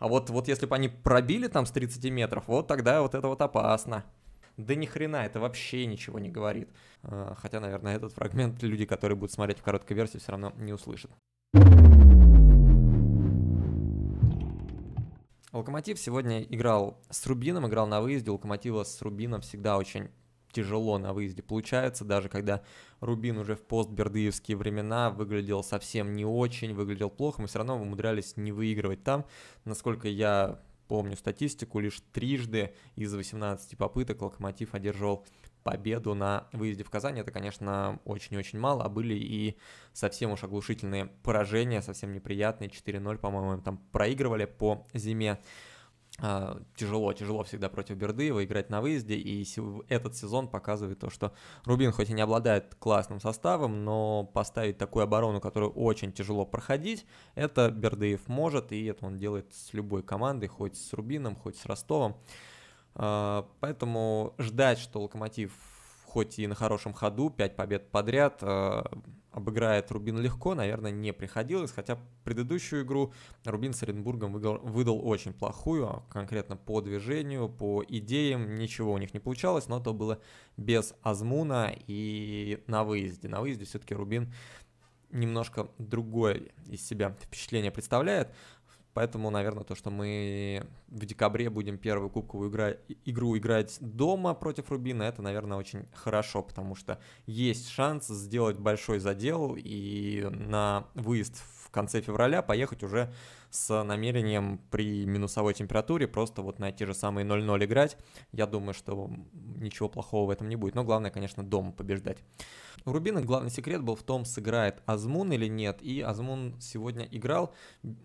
А вот, вот если бы они пробили там с 30 метров, вот тогда вот это вот опасно. Да ни хрена, это вообще ничего не говорит. А, хотя, наверное, этот фрагмент люди, которые будут смотреть в короткой версии, все равно не услышат. Локомотив сегодня играл с Рубином, играл на выезде. Локомотива с Рубином всегда очень тяжело на выезде получается, даже когда Рубин уже в постбердыевские времена выглядел совсем не очень, выглядел плохо, мы все равно умудрялись не выигрывать там. Насколько я помню статистику, лишь трижды из 18 попыток Локомотив одерживал победу на выезде в Казань. Это, конечно, очень-очень мало, а были и совсем уж оглушительные поражения, совсем неприятные, 4-0, по-моему, там проигрывали по зиме. А, тяжело, тяжело всегда против Бердыева играть на выезде, и этот сезон показывает то, что Рубин хоть и не обладает классным составом, но поставить такую оборону, которую очень тяжело проходить, это Бердыев может, и это он делает с любой командой, хоть с Рубином, хоть с Ростовом. А, поэтому ждать, что Локомотив хоть и на хорошем ходу, 5 побед подряд, а, обыграет Рубин легко, наверное, не приходилось, хотя предыдущую игру Рубин с Оренбургом выдал, выдал очень плохую, а конкретно по движению, по идеям, ничего у них не получалось, но то было без Азмуна и на выезде. На выезде все-таки Рубин немножко другое из себя впечатление представляет. Поэтому, наверное, то, что мы в декабре будем первую кубковую игра, игру играть дома против Рубина, это, наверное, очень хорошо, потому что есть шанс сделать большой задел и на выезд в в конце февраля поехать уже с намерением при минусовой температуре просто вот на те же самые 0-0 играть. Я думаю, что ничего плохого в этом не будет. Но главное, конечно, дома побеждать. У Рубина главный секрет был в том, сыграет Азмун или нет. И Азмун сегодня играл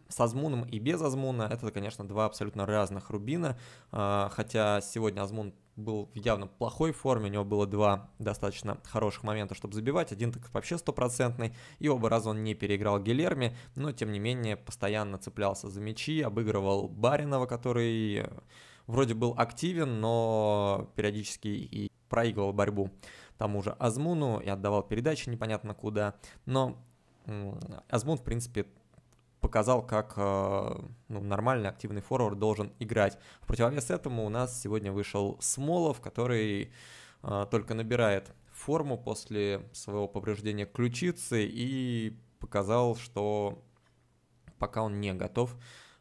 с Азмуном и без Азмуна. Это, конечно, два абсолютно разных Рубина. А, хотя сегодня Азмун был в явно плохой форме, у него было два достаточно хороших момента, чтобы забивать, один так вообще стопроцентный, и оба раза он не переиграл Гилерми, но тем не менее постоянно цеплялся за мячи, обыгрывал Баринова, который э, вроде был активен, но периодически и проигрывал борьбу тому же Азмуну и отдавал передачи непонятно куда, но Азмун, в принципе, показал, как э, ну, нормальный активный форвард должен играть. В противовес этому у нас сегодня вышел Смолов, который э, только набирает форму после своего повреждения ключицы и показал, что пока он не готов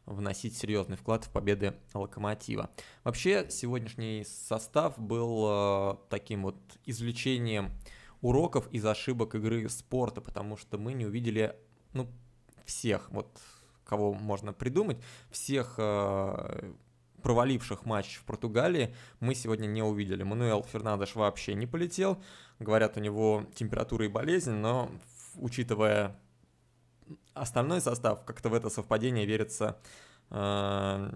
вносить серьезный вклад в победы Локомотива. Вообще, сегодняшний состав был э, таким вот извлечением уроков из ошибок игры спорта, потому что мы не увидели ну, всех, вот кого можно придумать, всех э, проваливших матч в Португалии мы сегодня не увидели. Мануэл Фернандеш вообще не полетел. Говорят, у него температура и болезнь, но учитывая остальной состав, как-то в это совпадение верится э,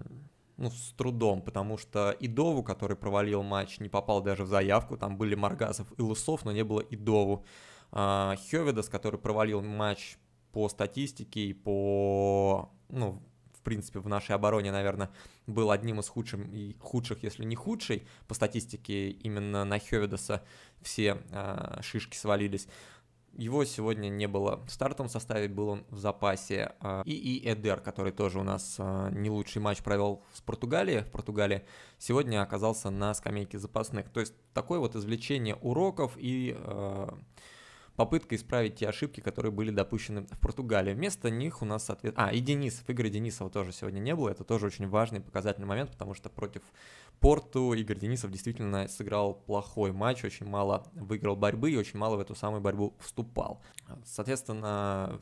ну, с трудом, потому что Идову, который провалил матч, не попал даже в заявку. Там были Маргазов и Лусов но не было Идову. Э, а, Хеведес, который провалил матч, по статистике и по, ну, в принципе, в нашей обороне, наверное, был одним из худших, и худших, если не худший, по статистике именно на Хеведеса все э, шишки свалились. Его сегодня не было в стартовом составе, был он в запасе. А, и и Эдер, который тоже у нас а, не лучший матч провел с Португалией, в Португалии, сегодня оказался на скамейке запасных. То есть такое вот извлечение уроков и э, попытка исправить те ошибки, которые были допущены в Португалии. Вместо них у нас, соответственно... А, и Денисов, Игорь Денисова тоже сегодня не было. Это тоже очень важный показательный момент, потому что против Порту Игорь Денисов действительно сыграл плохой матч, очень мало выиграл борьбы и очень мало в эту самую борьбу вступал. Соответственно,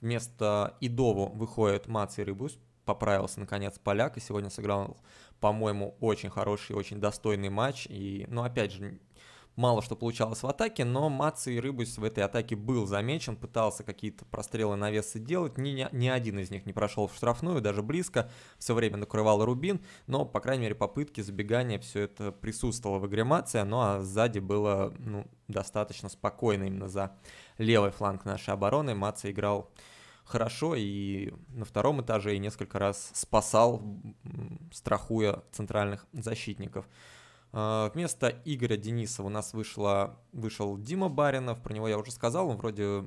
вместо Идову выходит Мац и Рыбус, поправился наконец поляк и сегодня сыграл, по-моему, очень хороший, очень достойный матч. И, ну, опять же, мало что получалось в атаке, но Мацы и Рыбус в этой атаке был замечен, пытался какие-то прострелы навесы делать, ни, ни один из них не прошел в штрафную, даже близко, все время накрывал Рубин, но, по крайней мере, попытки забегания, все это присутствовало в игре Мация, ну а сзади было ну, достаточно спокойно именно за левый фланг нашей обороны, Маца играл хорошо и на втором этаже и несколько раз спасал, страхуя центральных защитников. А, вместо Игоря Денисова у нас вышла, вышел Дима Баринов, про него я уже сказал, он вроде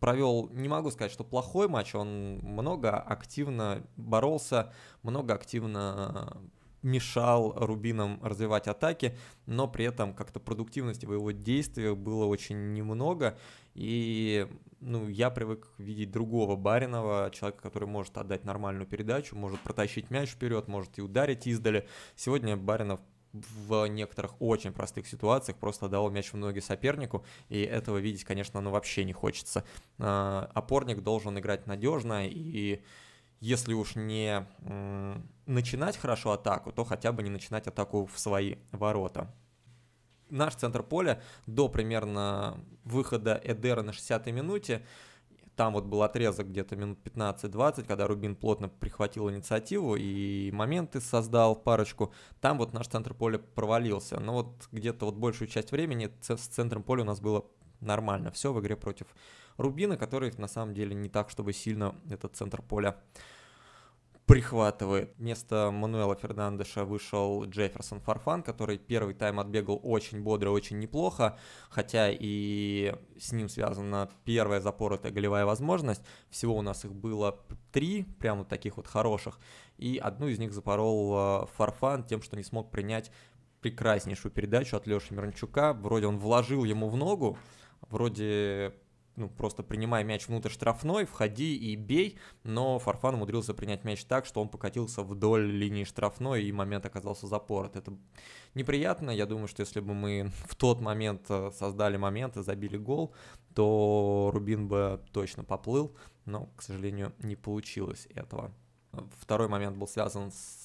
провел, не могу сказать, что плохой матч, он много активно боролся, много активно мешал Рубинам развивать атаки, но при этом как-то продуктивности в его действиях было очень немного, и ну, я привык видеть другого Баринова, человека, который может отдать нормальную передачу, может протащить мяч вперед, может и ударить издали. Сегодня Баринов в некоторых очень простых ситуациях просто дал мяч в ноги сопернику, и этого видеть, конечно, ну вообще не хочется. А, опорник должен играть надежно, и если уж не начинать хорошо атаку, то хотя бы не начинать атаку в свои ворота. Наш центр поля до примерно выхода Эдера на 60-й минуте там вот был отрезок где-то минут 15-20, когда Рубин плотно прихватил инициативу и моменты создал парочку, там вот наш центр поля провалился. Но вот где-то вот большую часть времени с центром поля у нас было нормально. Все в игре против Рубина, который на самом деле не так, чтобы сильно этот центр поля прихватывает. Вместо Мануэла Фернандеша вышел Джефферсон Фарфан, который первый тайм отбегал очень бодро, очень неплохо, хотя и с ним связана первая запоротая голевая возможность. Всего у нас их было три, прям вот таких вот хороших, и одну из них запорол э, Фарфан тем, что не смог принять прекраснейшую передачу от Леши Мирончука. Вроде он вложил ему в ногу, вроде ну, просто принимай мяч внутрь штрафной, входи и бей, но Фарфан умудрился принять мяч так, что он покатился вдоль линии штрафной и момент оказался запорот. Это неприятно, я думаю, что если бы мы в тот момент э, создали момент и забили гол, то Рубин бы точно поплыл, но, к сожалению, не получилось этого. Второй момент был связан с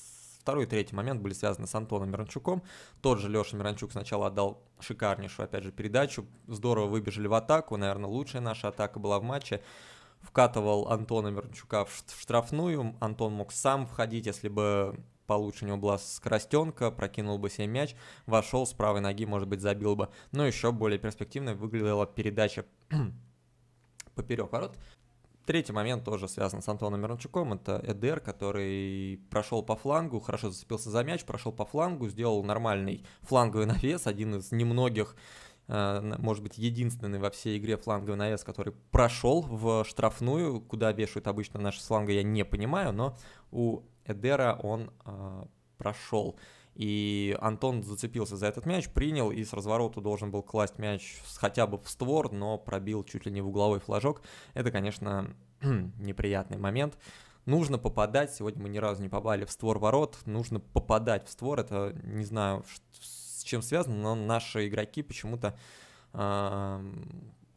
второй и третий момент были связаны с Антоном Миранчуком. Тот же Леша Миранчук сначала отдал шикарнейшую, опять же, передачу. Здорово выбежали в атаку. Наверное, лучшая наша атака была в матче вкатывал Антона Мирчука в штрафную. Антон мог сам входить, если бы получше у него была скоростенка, прокинул бы себе мяч, вошел с правой ноги, может быть, забил бы. Но еще более перспективной выглядела передача поперек ворот. Третий момент тоже связан с Антоном Мирончуком. Это Эдер, который прошел по флангу, хорошо зацепился за мяч, прошел по флангу, сделал нормальный фланговый навес, один из немногих э, может быть, единственный во всей игре фланговый навес, который прошел в штрафную, куда вешают обычно наши фланги, я не понимаю, но у Эдера он э, прошел. И Антон зацепился за этот мяч, принял и с разворота должен был класть мяч хотя бы в створ, но пробил чуть ли не в угловой флажок. Это, конечно, неприятный момент. Нужно попадать. Сегодня мы ни разу не попали в створ ворот. Нужно попадать в створ. Это не знаю, с чем связано, но наши игроки почему-то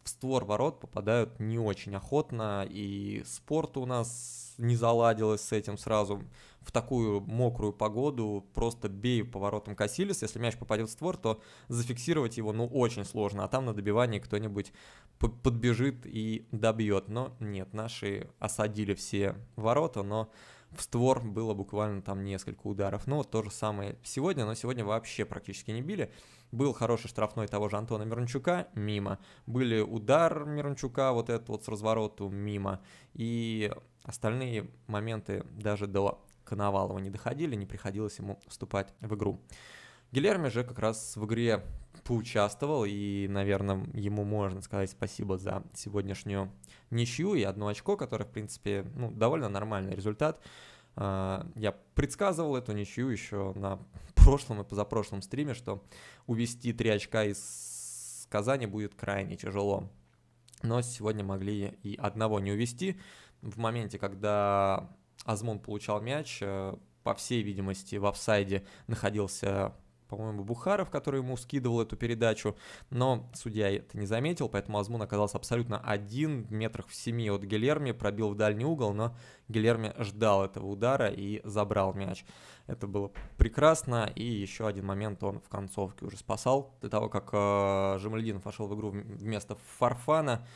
в створ ворот попадают не очень охотно, и спорт у нас не заладилось с этим сразу. В такую мокрую погоду просто бей по воротам Кассилис, если мяч попадет в створ, то зафиксировать его, ну, очень сложно, а там на добивании кто-нибудь подбежит и добьет. Но нет, наши осадили все ворота, но в створ было буквально там несколько ударов. но ну, то же самое сегодня, но сегодня вообще практически не били. Был хороший штрафной того же Антона Мирончука, мимо. Были удар Мирончука, вот этот вот с развороту, мимо. И остальные моменты даже до Коновалова не доходили, не приходилось ему вступать в игру. Гилерми же как раз в игре поучаствовал, и, наверное, ему можно сказать спасибо за сегодняшнюю ничью и одно очко, которое, в принципе, ну, довольно нормальный результат. А, я предсказывал эту ничью еще на прошлом и позапрошлом стриме, что увести три очка из Казани будет крайне тяжело. Но сегодня могли и одного не увести. В моменте, когда Азмун получал мяч, э, по всей видимости, в офсайде находился по-моему, Бухаров, который ему скидывал эту передачу, но судья это не заметил, поэтому Азмун оказался абсолютно один, метрах в семи от Гилерми, пробил в дальний угол, но Гилерми ждал этого удара и забрал мяч. Это было прекрасно, и еще один момент он в концовке уже спасал, до того, как э, Жамальдинов вошел в игру вместо Фарфана.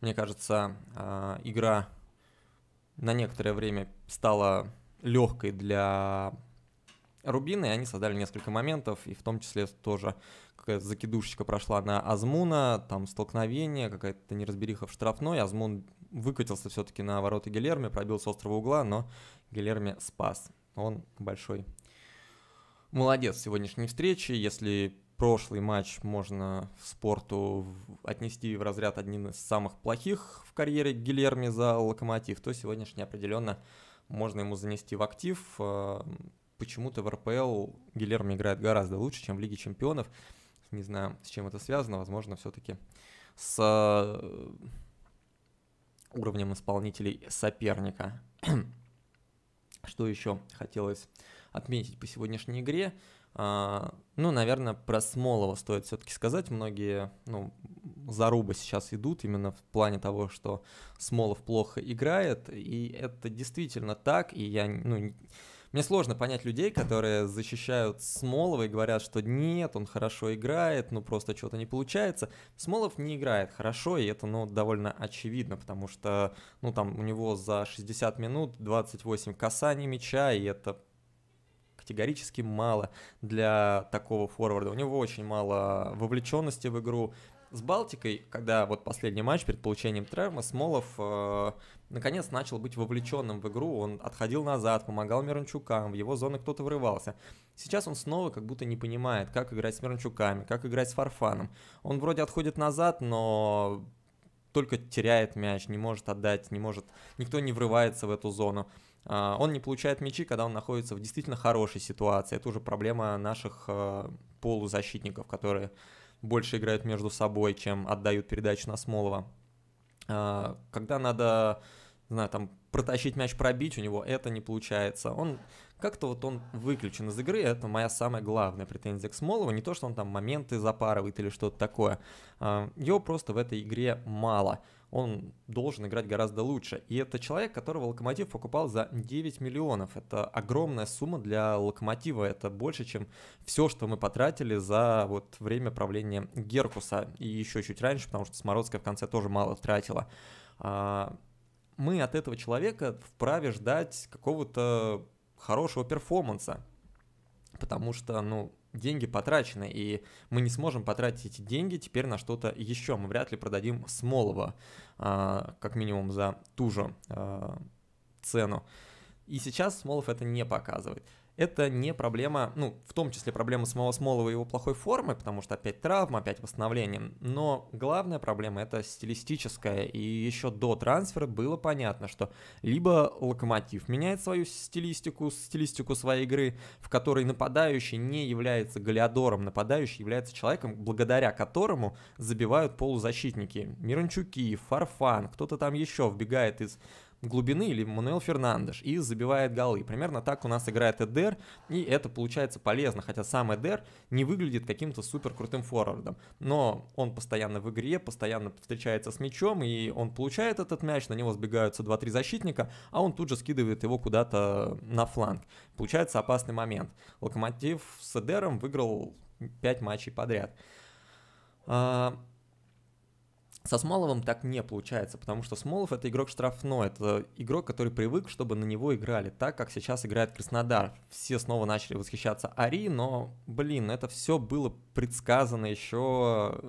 Мне кажется, э, игра на некоторое время стала легкой для Рубины, и они создали несколько моментов, и в том числе тоже какая-то закидушечка прошла на Азмуна, там столкновение, какая-то неразбериха в штрафной, Азмун выкатился все-таки на ворота Гилерми, пробил с острого угла, но Гилерми спас. Он большой молодец в сегодняшней встрече, если прошлый матч можно в спорту отнести в разряд одним из самых плохих в карьере Гильерми за Локомотив, то сегодняшний определенно можно ему занести в актив. Э, почему-то в РПЛ Гилермо играет гораздо лучше, чем в Лиге Чемпионов. Не знаю, с чем это связано, возможно, все-таки с э, уровнем исполнителей соперника. Что еще хотелось отметить по сегодняшней игре? А, ну, наверное, про Смолова стоит все-таки сказать. Многие ну, зарубы сейчас идут именно в плане того, что Смолов плохо играет. И это действительно так. И я ну, мне сложно понять людей, которые защищают Смолова и говорят, что нет, он хорошо играет, ну просто что-то не получается. Смолов не играет хорошо, и это, ну, довольно очевидно, потому что, ну, там у него за 60 минут 28 касаний мяча, и это категорически мало для такого форварда. У него очень мало вовлеченности в игру. С Балтикой, когда вот последний матч перед получением травмы, Смолов э, наконец начал быть вовлеченным в игру, он отходил назад, помогал Мирончукам, в его зоны кто-то врывался. Сейчас он снова как будто не понимает, как играть с Мирончуками, как играть с Фарфаном. Он вроде отходит назад, но только теряет мяч, не может отдать, не может, никто не врывается в эту зону. А, он не получает мячи, когда он находится в действительно хорошей ситуации. Это уже проблема наших э, полузащитников, которые больше играют между собой, чем отдают передачу на Смолова. А, когда надо, не знаю, там протащить мяч, пробить, у него это не получается. Он как-то вот он выключен из игры, это моя самая главная претензия к Смолову, не то, что он там моменты запарывает или что-то такое. А, его просто в этой игре мало он должен играть гораздо лучше. И это человек, которого Локомотив покупал за 9 миллионов. Это огромная сумма для Локомотива. Это больше, чем все, что мы потратили за вот время правления Геркуса. И еще чуть раньше, потому что Смородская в конце тоже мало тратила. А, мы от этого человека вправе ждать какого-то хорошего перформанса. Потому что, ну, деньги потрачены, и мы не сможем потратить эти деньги теперь на что-то еще. Мы вряд ли продадим Смолова, а, как минимум, за ту же а, цену. И сейчас Смолов это не показывает это не проблема, ну, в том числе проблема самого Смолова и его плохой формы, потому что опять травма, опять восстановление. Но главная проблема это стилистическая, и еще до трансфера было понятно, что либо Локомотив меняет свою стилистику, стилистику своей игры, в которой нападающий не является Галиадором, нападающий является человеком, благодаря которому забивают полузащитники. Мирончуки, Фарфан, кто-то там еще вбегает из глубины или Мануэл Фернандеш и забивает голы. Примерно так у нас играет Эдер, и это получается полезно, хотя сам Эдер не выглядит каким-то супер крутым форвардом, но он постоянно в игре, постоянно встречается с мячом, и он получает этот мяч, на него сбегаются 2-3 защитника, а он тут же скидывает его куда-то на фланг. Получается опасный момент. Локомотив с Эдером выиграл 5 матчей подряд. А, со Смоловым так не получается, потому что Смолов это игрок штрафной, это игрок, который привык, чтобы на него играли, так как сейчас играет Краснодар. Все снова начали восхищаться Ари, но, блин, это все было предсказано еще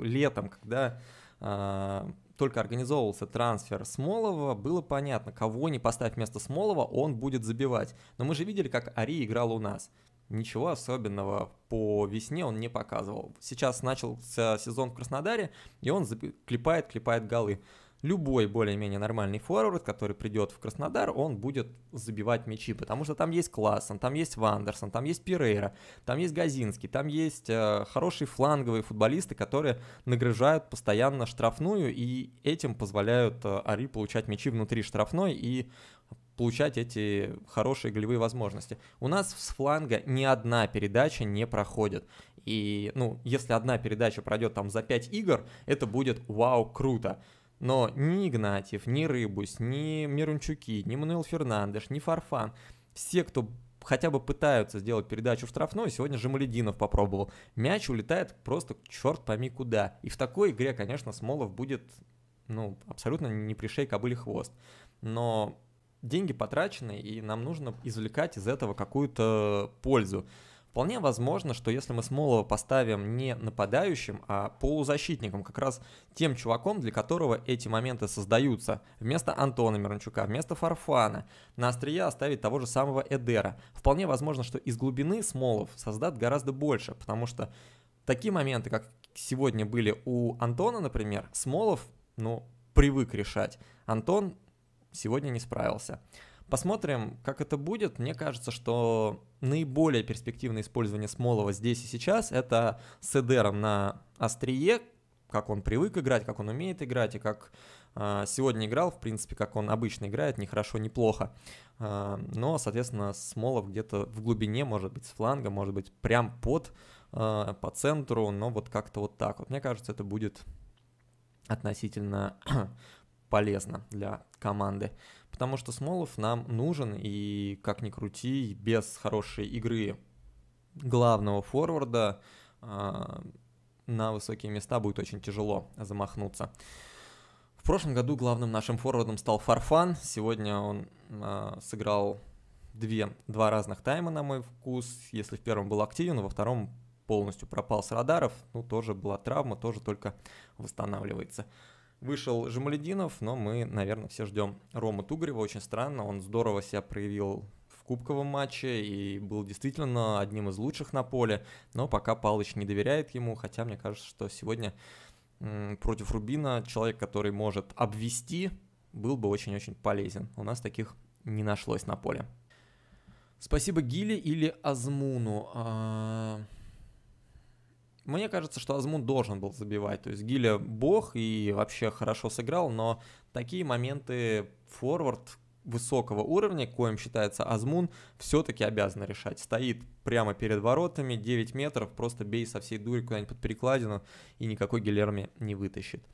летом, когда э, только организовывался трансфер Смолова, было понятно, кого не поставь вместо Смолова, он будет забивать. Но мы же видели, как Ари играл у нас ничего особенного по весне он не показывал. Сейчас начался сезон в Краснодаре, и он клепает, клепает голы. Любой более-менее нормальный форвард, который придет в Краснодар, он будет забивать мячи, потому что там есть Классен, там есть Вандерсон, там есть Пирейра, там есть Газинский, там есть э, хорошие фланговые футболисты, которые нагружают постоянно штрафную и этим позволяют э, Ари получать мячи внутри штрафной и получать эти хорошие голевые возможности. У нас с фланга ни одна передача не проходит. И, ну, если одна передача пройдет там за 5 игр, это будет вау, круто. Но ни Игнатьев, ни Рыбус, ни Мирунчуки, ни Мануэл Фернандеш, ни Фарфан, все, кто хотя бы пытаются сделать передачу в штрафной, сегодня же Малединов попробовал. Мяч улетает просто черт пойми куда. И в такой игре, конечно, Смолов будет, ну, абсолютно не пришей кобыли хвост. Но деньги потрачены, и нам нужно извлекать из этого какую-то пользу. Вполне возможно, что если мы Смолова поставим не нападающим, а полузащитником, как раз тем чуваком, для которого эти моменты создаются, вместо Антона Миранчука, вместо Фарфана, на острие оставить того же самого Эдера. Вполне возможно, что из глубины Смолов создат гораздо больше, потому что такие моменты, как сегодня были у Антона, например, Смолов, ну, привык решать. Антон сегодня не справился. Посмотрим, как это будет. Мне кажется, что наиболее перспективное использование Смолова здесь и сейчас это с Эдером на острие, как он привык играть, как он умеет играть и как э, сегодня играл, в принципе, как он обычно играет, не хорошо, не плохо. Э, но, соответственно, Смолов где-то в глубине, может быть, с фланга, может быть, прям под, э, по центру, но вот как-то вот так вот. Мне кажется, это будет относительно полезно для команды. Потому что Смолов нам нужен, и как ни крути, без хорошей игры главного форварда э, на высокие места будет очень тяжело замахнуться. В прошлом году главным нашим форвардом стал Фарфан. Сегодня он э, сыграл две, два разных тайма, на мой вкус. Если в первом был активен, во втором полностью пропал с радаров. Ну, тоже была травма, тоже только восстанавливается. Вышел Жемалединов, но мы, наверное, все ждем Рома Тугарева. Очень странно, он здорово себя проявил в кубковом матче и был действительно одним из лучших на поле, но пока Палыч не доверяет ему, хотя мне кажется, что сегодня против Рубина человек, который может обвести, был бы очень-очень полезен. У нас таких не нашлось на поле. Спасибо Гиле или Азмуну. А, мне кажется, что Азмун должен был забивать. То есть Гиля бог и вообще хорошо сыграл, но такие моменты форвард высокого уровня, коим считается Азмун, все-таки обязан решать. Стоит прямо перед воротами, 9 метров, просто бей со всей дури куда-нибудь под перекладину, и никакой Гилерми не вытащит.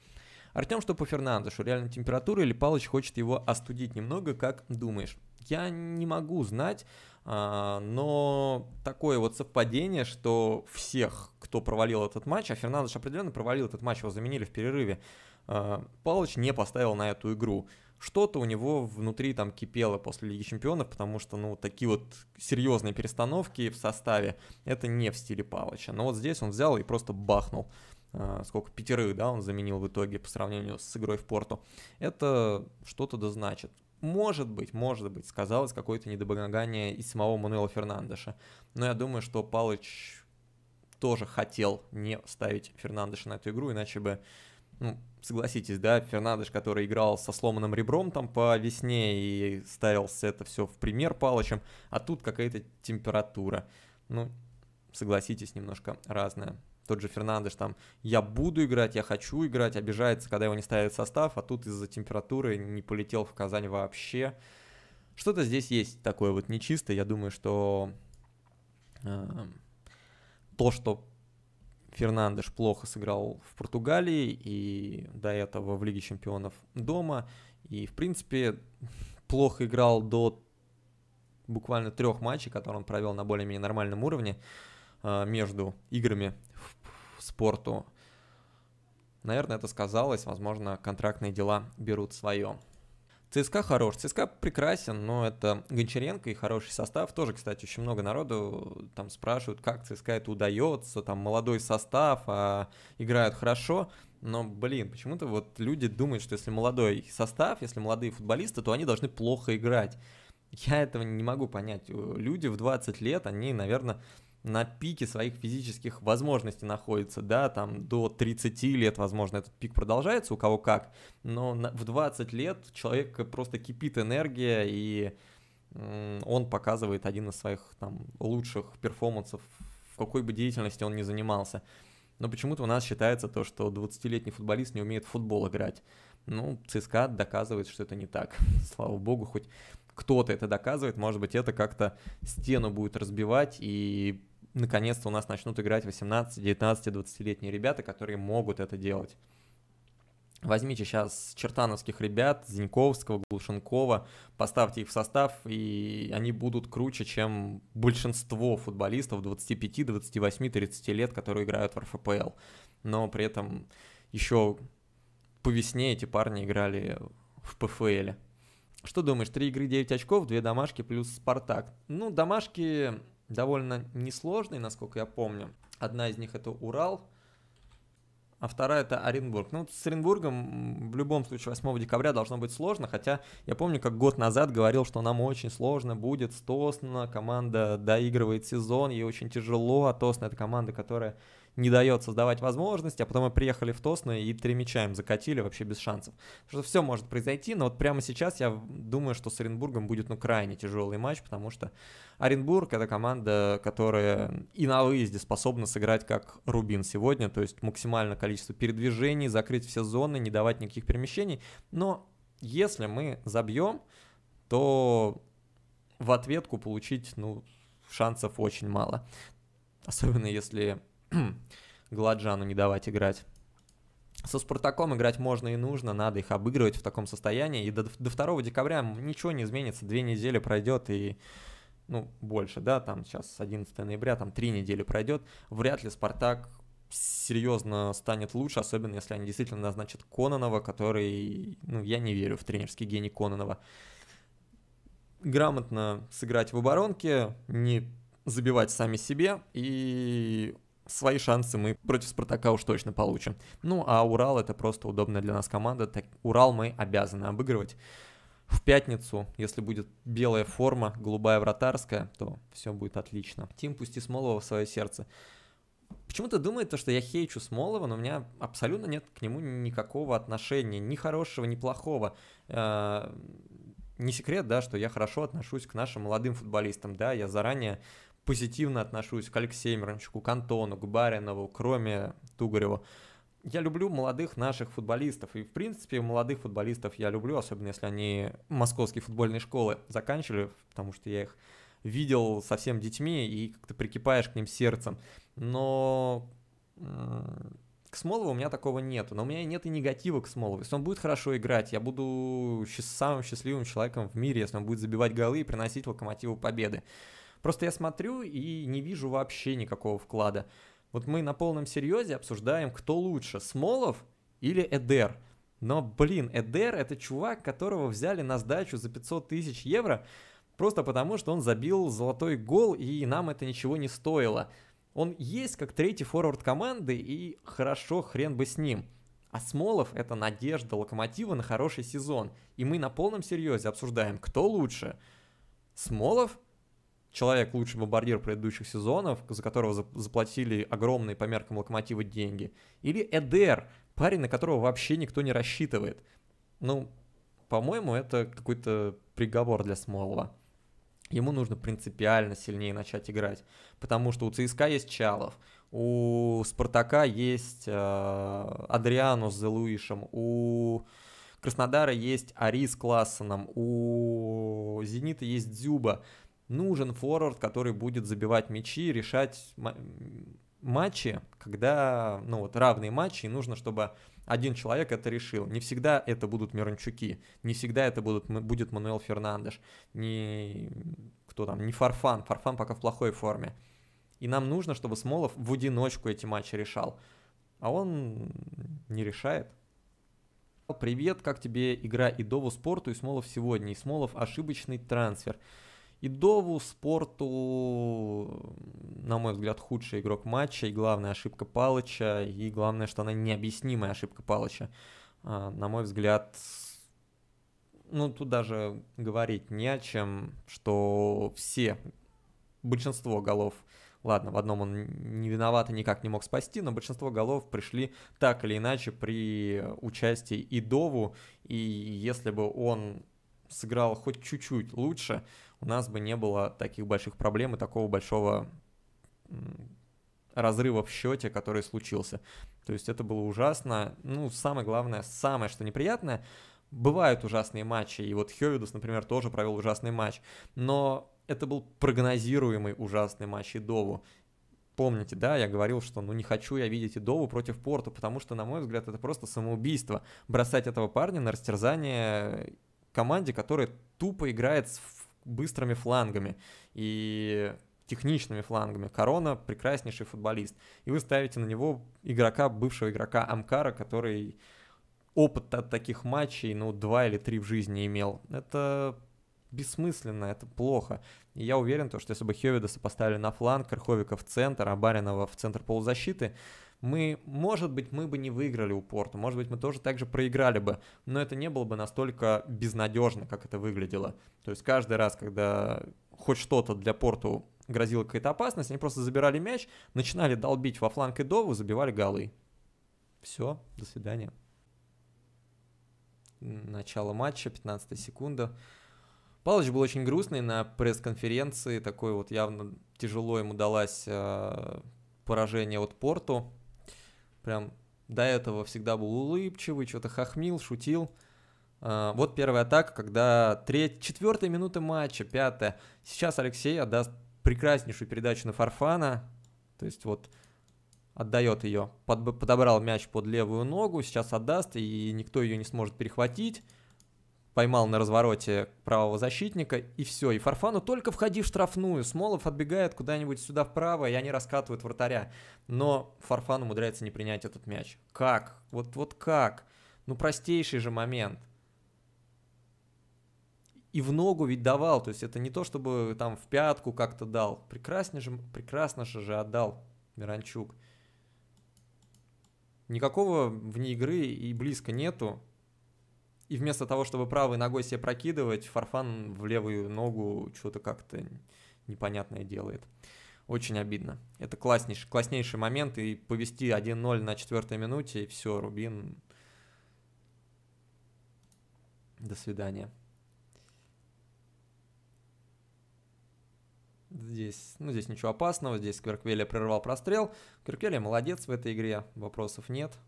Артем, что по Фернандешу? Реально температура или Палыч хочет его остудить немного, как думаешь? Я не могу знать, а, но такое вот совпадение, что всех, кто провалил этот матч, а Фернандеш определенно провалил этот матч, его заменили в перерыве, а, Палыч не поставил на эту игру. Что-то у него внутри там кипело после Лиги Чемпионов, потому что, ну, такие вот серьезные перестановки в составе, это не в стиле Палыча. Но вот здесь он взял и просто бахнул. А, сколько, пятерых, да, он заменил в итоге по сравнению с игрой в Порту. Это что-то да значит может быть, может быть, сказалось какое-то недоброгание из самого Мануэла Фернандеша. Но я думаю, что Палыч тоже хотел не ставить Фернандеша на эту игру, иначе бы, ну, согласитесь, да, Фернандеш, который играл со сломанным ребром там по весне и ставился это все в пример Палычем, а тут какая-то температура. Ну, согласитесь, немножко разная. Тот же Фернандеш там, я буду играть, я хочу играть, обижается, когда его не ставят в состав, а тут из-за температуры не полетел в Казань вообще. Что-то здесь есть такое вот нечистое. Я думаю, что э, то, что Фернандеш плохо сыграл в Португалии и до этого в Лиге чемпионов дома, и, в принципе, плохо играл до буквально трех матчей, которые он провел на более-менее нормальном уровне э, между играми спорту. Наверное, это сказалось, возможно, контрактные дела берут свое. ЦСКА хорош, ЦСКА прекрасен, но это Гончаренко и хороший состав. Тоже, кстати, очень много народу э, там спрашивают, как ЦСКА это удается, там молодой состав, а играют хорошо. Но, блин, почему-то вот люди думают, что если молодой состав, если молодые футболисты, то они должны плохо играть. Я этого не могу понять. Э, люди в 20 лет, они, наверное, на пике своих физических возможностей находится, да, там до 30 лет, возможно, этот пик продолжается, у кого как, но в 20 лет человек просто кипит энергия, и он показывает один из своих там лучших перформансов, в какой бы деятельности он ни занимался. Но почему-то у нас считается то, что 20-летний футболист не умеет в футбол играть. Ну, ЦСКА доказывает, что это не так. Слава богу, хоть кто-то это доказывает, может быть, это как-то стену будет разбивать и наконец-то у нас начнут играть 18, 19, 20-летние ребята, которые могут это делать. Возьмите сейчас чертановских ребят, Зиньковского, Глушенкова, поставьте их в состав, и они будут круче, чем большинство футболистов 25, 28, 30 лет, которые играют в РФПЛ. Но при этом еще по весне эти парни играли в ПФЛ. Что думаешь, три игры 9 очков, две домашки плюс Спартак? Ну, домашки довольно несложные, насколько я помню. Одна из них это Урал, а вторая это Оренбург. Ну, с Оренбургом в любом случае 8 декабря должно быть сложно, хотя я помню, как год назад говорил, что нам очень сложно будет с Тосно, команда доигрывает сезон, ей очень тяжело, а Тосно это команда, которая не дает создавать возможности, а потом мы приехали в Тосно и три мяча им закатили вообще без шансов. что все может произойти, но вот прямо сейчас я думаю, что с Оренбургом будет ну крайне тяжелый матч, потому что Оренбург это команда, которая и на выезде способна сыграть как Рубин сегодня, то есть максимальное количество передвижений, закрыть все зоны, не давать никаких перемещений, но если мы забьем, то в ответку получить, ну, шансов очень мало. Особенно если Гладжану не давать играть. Со Спартаком играть можно и нужно, надо их обыгрывать в таком состоянии. И до, до 2 декабря ничего не изменится, две недели пройдет и ну, больше, да, там сейчас 11 ноября, там три недели пройдет, вряд ли «Спартак» серьезно станет лучше, особенно если они действительно назначат Кононова, который, ну, я не верю в тренерский гений Кононова. Грамотно сыграть в оборонке, не забивать сами себе и свои шансы мы против Спартака уж точно получим. Ну, а Урал это просто удобная для нас команда. Так, Урал мы обязаны обыгрывать. В пятницу, если будет белая форма, голубая вратарская, то все будет отлично. Тим, пусти Смолова в свое сердце. Почему-то думает, что я хейчу Смолова, но у меня абсолютно нет к нему никакого отношения, ни хорошего, ни плохого э, не секрет, да, что я хорошо отношусь к нашим молодым футболистам, да, я заранее позитивно отношусь к Алексеемранчику, к Антону, к Баринову, кроме Тугарева. Я люблю молодых наших футболистов, и в принципе молодых футболистов я люблю, особенно если они московские футбольные школы заканчивали, потому что я их видел совсем детьми, и как-то прикипаешь к ним сердцем. Но к Смолову у меня такого нету, но у меня нет и негатива к Смолову. Если он будет хорошо играть, я буду самым счастливым человеком в мире, если он будет забивать голы и приносить Локомотиву победы. Просто я смотрю и не вижу вообще никакого вклада. Вот мы на полном серьезе обсуждаем, кто лучше, Смолов или Эдер. Но, блин, Эдер — это чувак, которого взяли на сдачу за 500 тысяч евро, просто потому, что он забил золотой гол, и нам это ничего не стоило. Он есть как третий форвард команды, и хорошо, хрен бы с ним. А Смолов — это надежда Локомотива на хороший сезон. И мы на полном серьезе обсуждаем, кто лучше. Смолов человек лучший бомбардир предыдущих сезонов, за которого заплатили огромные по меркам локомотива деньги, или Эдер, парень, на которого вообще никто не рассчитывает. Ну, по-моему, это какой-то приговор для Смолова. Ему нужно принципиально сильнее начать играть, потому что у ЦСКА есть Чалов, у Спартака есть э, Адриану с Зелуишем, у Краснодара есть Ари с Классоном, у Зенита есть Дзюба нужен форвард, который будет забивать мячи, решать матчи, когда, ну вот, равные матчи, и нужно, чтобы один человек это решил. Не всегда это будут Мирончуки, не всегда это будут, будет Мануэл Фернандеш, не, кто там, не Фарфан, Фарфан пока в плохой форме. И нам нужно, чтобы Смолов в одиночку эти матчи решал. А он не решает. Привет, как тебе игра Идову спорту и Смолов сегодня? И Смолов ошибочный трансфер. И Дову, Спорту, на мой взгляд, худший игрок матча и главная ошибка Палыча, и главное, что она необъяснимая ошибка Палыча. А, на мой взгляд, ну тут даже говорить не о чем, что все, большинство голов Ладно, в одном он не виноват и никак не мог спасти, но большинство голов пришли так или иначе при участии Идову, и если бы он сыграл хоть чуть-чуть лучше, у нас бы не было таких больших проблем и такого большого разрыва в счете, который случился. То есть это было ужасно. Ну, самое главное, самое что неприятное, бывают ужасные матчи. И вот Хёвидус, например, тоже провел ужасный матч. Но это был прогнозируемый ужасный матч Идову. Помните, да, я говорил, что ну не хочу я видеть Идову против Порту, потому что, на мой взгляд, это просто самоубийство. Бросать этого парня на растерзание команде, которая тупо играет с быстрыми флангами и техничными флангами. Корона – прекраснейший футболист. И вы ставите на него игрока, бывшего игрока Амкара, который опыт от таких матчей, ну, два или три в жизни имел. Это бессмысленно, это плохо. И я уверен, то, что если бы Хеведеса поставили на фланг, Крыховика в центр, а Баринова в центр полузащиты, мы, может быть, мы бы не выиграли у Порту, может быть, мы тоже так же проиграли бы, но это не было бы настолько безнадежно, как это выглядело. То есть каждый раз, когда хоть что-то для Порту грозила какая-то опасность, они просто забирали мяч, начинали долбить во фланг и дову, забивали голы. Все, до свидания. Начало матча, 15 секунда. Палыч был очень грустный на пресс-конференции, такой вот явно тяжело ему далась э, поражение от Порту прям до этого всегда был улыбчивый, что-то хохмил, шутил. А, вот первая атака, когда треть, четвертая минута матча, пятая. Сейчас Алексей отдаст прекраснейшую передачу на Фарфана. То есть вот отдает ее, подобрал мяч под левую ногу, сейчас отдаст, и никто ее не сможет перехватить поймал на развороте правого защитника, и все. И Фарфану только входи в штрафную. Смолов отбегает куда-нибудь сюда вправо, и они раскатывают вратаря. Но Фарфан умудряется не принять этот мяч. Как? Вот, вот как? Ну, простейший же момент. И в ногу ведь давал, то есть это не то, чтобы там в пятку как-то дал. Прекрасно же, прекрасно же отдал Миранчук. Никакого вне игры и близко нету. И вместо того, чтобы правой ногой себе прокидывать, Фарфан в левую ногу что-то как-то непонятное делает. Очень обидно. Это класснейший, класснейший момент. И повести 1-0 на четвертой минуте, и все, Рубин... До свидания. Здесь, ну, здесь ничего опасного, здесь Кверквеля прервал прострел. Кверквеля молодец в этой игре, вопросов нет.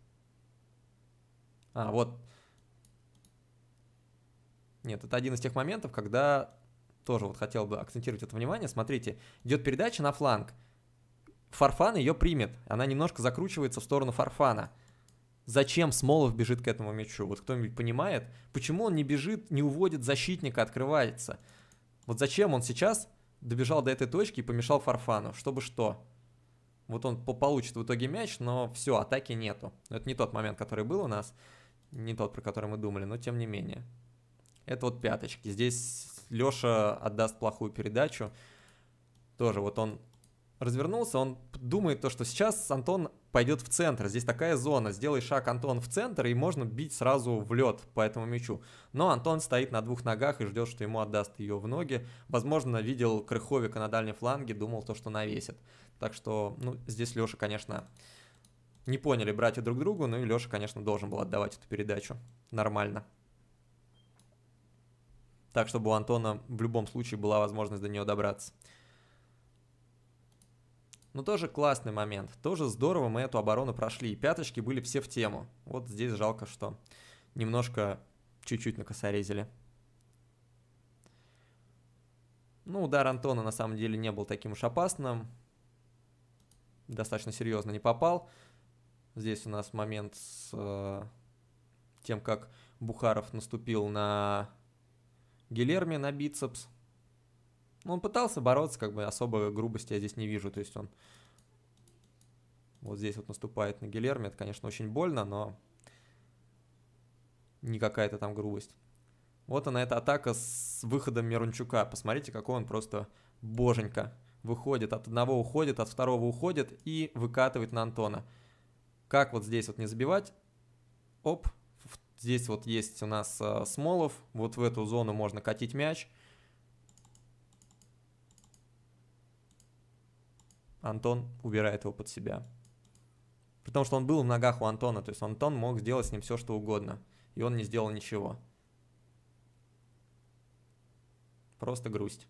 А, вот нет, это один из тех моментов, когда тоже вот хотел бы акцентировать это внимание. Смотрите, идет передача на фланг. Фарфан ее примет. Она немножко закручивается в сторону Фарфана. Зачем Смолов бежит к этому мячу? Вот кто-нибудь понимает? Почему он не бежит, не уводит защитника, открывается? Вот зачем он сейчас добежал до этой точки и помешал Фарфану? Чтобы что? Вот он получит в итоге мяч, но все, атаки нету. Это не тот момент, который был у нас, не тот, про который мы думали, но тем не менее. Это вот пяточки. Здесь Леша отдаст плохую передачу. Тоже вот он развернулся, он думает то, что сейчас Антон пойдет в центр. Здесь такая зона. Сделай шаг, Антон, в центр, и можно бить сразу в лед по этому мячу. Но Антон стоит на двух ногах и ждет, что ему отдаст ее в ноги. Возможно, видел Крыховика на дальнем фланге, думал то, что навесит. Так что, ну, здесь Леша, конечно, не поняли братья друг другу, ну и Леша, конечно, должен был отдавать эту передачу нормально так, чтобы у Антона в любом случае была возможность до нее добраться. Но ну, тоже классный момент. Тоже здорово мы эту оборону прошли. И пяточки были все в тему. Вот здесь жалко, что немножко чуть-чуть накосорезили. Ну, удар Антона на самом деле не был таким уж опасным. Достаточно серьезно не попал. Здесь у нас момент с э, тем, как Бухаров наступил на Гилерми на бицепс. Ну, он пытался бороться, как бы особой грубости я здесь не вижу. То есть он вот здесь вот наступает на Гилерми. Это, конечно, очень больно, но не какая-то там грубость. Вот она, эта атака с выходом Мирончука. Посмотрите, какой он просто боженька. Выходит, от одного уходит, от второго уходит и выкатывает на Антона. Как вот здесь вот не забивать? Оп, Здесь вот есть у нас э, Смолов. Вот в эту зону можно катить мяч. Антон убирает его под себя. Потому что он был в ногах у Антона, то есть Антон мог сделать с ним все, что угодно. И он не сделал ничего. Просто грусть.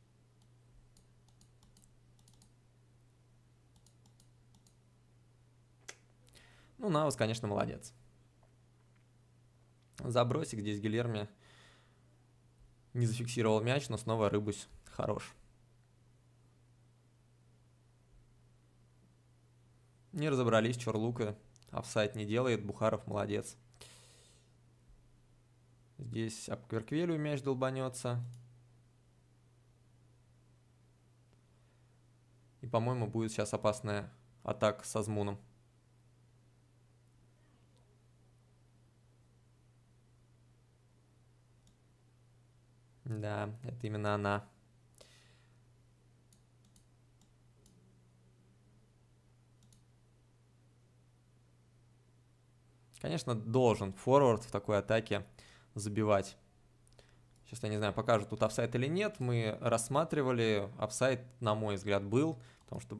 Ну, Навас, конечно, молодец. Забросик здесь Гильерми не зафиксировал мяч, но снова Рыбусь хорош. Не разобрались, Чорлука офсайт не делает, Бухаров молодец. Здесь об Кверквелю мяч долбанется. И, по-моему, будет сейчас опасная атака со Змуном. Да, это именно она. Конечно, должен форвард в такой атаке забивать. Сейчас я не знаю, покажут тут офсайт или нет. Мы рассматривали. Офсайт, на мой взгляд, был. Потому что...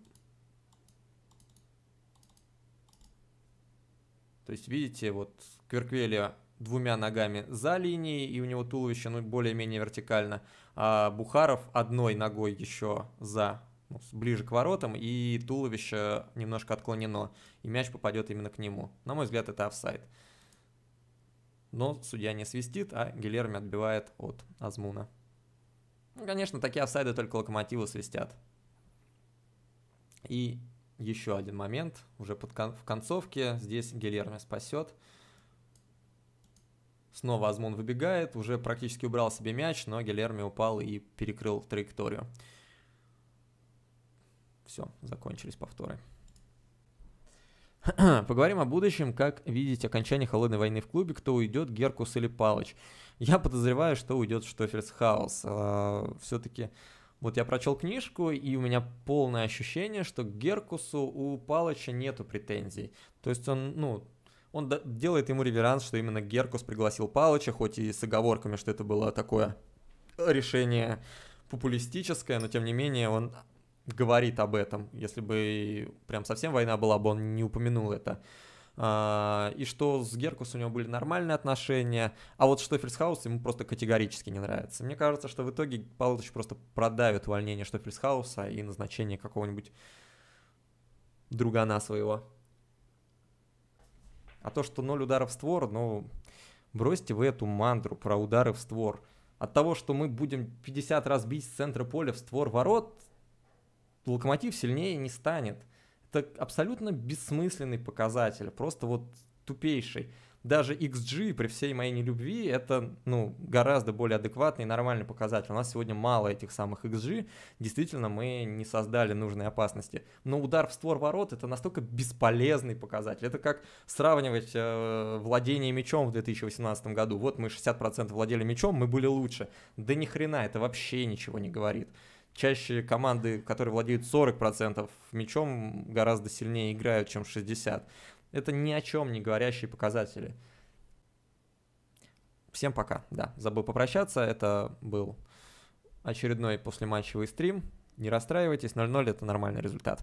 То есть, видите, вот Кверквелия двумя ногами за линией, и у него туловище ну, более-менее вертикально, а Бухаров одной ногой еще за ну, ближе к воротам, и туловище немножко отклонено, и мяч попадет именно к нему. На мой взгляд, это офсайд. Но судья не свистит, а Гилерми отбивает от Азмуна. Ну, конечно, такие офсайды только локомотивы свистят. И еще один момент, уже под кон в концовке, здесь Гилерми спасет. Снова Азмун выбегает, уже практически убрал себе мяч, но Гилерми упал и перекрыл траекторию. Все, закончились повторы. Поговорим о будущем, как видеть окончание холодной войны в клубе, кто уйдет, Геркус или Палыч. Я подозреваю, что уйдет Штоферсхаус. А, Все-таки вот я прочел книжку, и у меня полное ощущение, что к Геркусу у Палыча нету претензий. То есть он, ну, он делает ему реверанс, что именно Геркус пригласил Палыча, хоть и с оговорками, что это было такое решение популистическое, но тем не менее он говорит об этом. Если бы прям совсем война была бы, он не упомянул это. А, и что с Геркус у него были нормальные отношения, а вот Штофельсхаус ему просто категорически не нравится. Мне кажется, что в итоге Палыч просто продавит увольнение Штофельсхауса и назначение какого-нибудь другана своего. А то, что ноль ударов в створ, ну, бросьте вы эту мандру про удары в створ. От того, что мы будем 50 раз бить с центра поля в створ ворот, локомотив сильнее не станет. Это абсолютно бессмысленный показатель, просто вот тупейший даже XG при всей моей нелюбви это ну, гораздо более адекватный и нормальный показатель. У нас сегодня мало этих самых XG, действительно мы не создали нужной опасности. Но удар в створ ворот это настолько бесполезный показатель. Это как сравнивать э, владение мечом в 2018 году. Вот мы 60% владели мечом мы были лучше. Да ни хрена, это вообще ничего не говорит чаще команды, которые владеют 40% мечом гораздо сильнее играют, чем 60%. Это ни о чем не говорящие показатели. Всем пока. Да, забыл попрощаться. Это был очередной послематчевый стрим. Не расстраивайтесь, 0-0 это нормальный результат.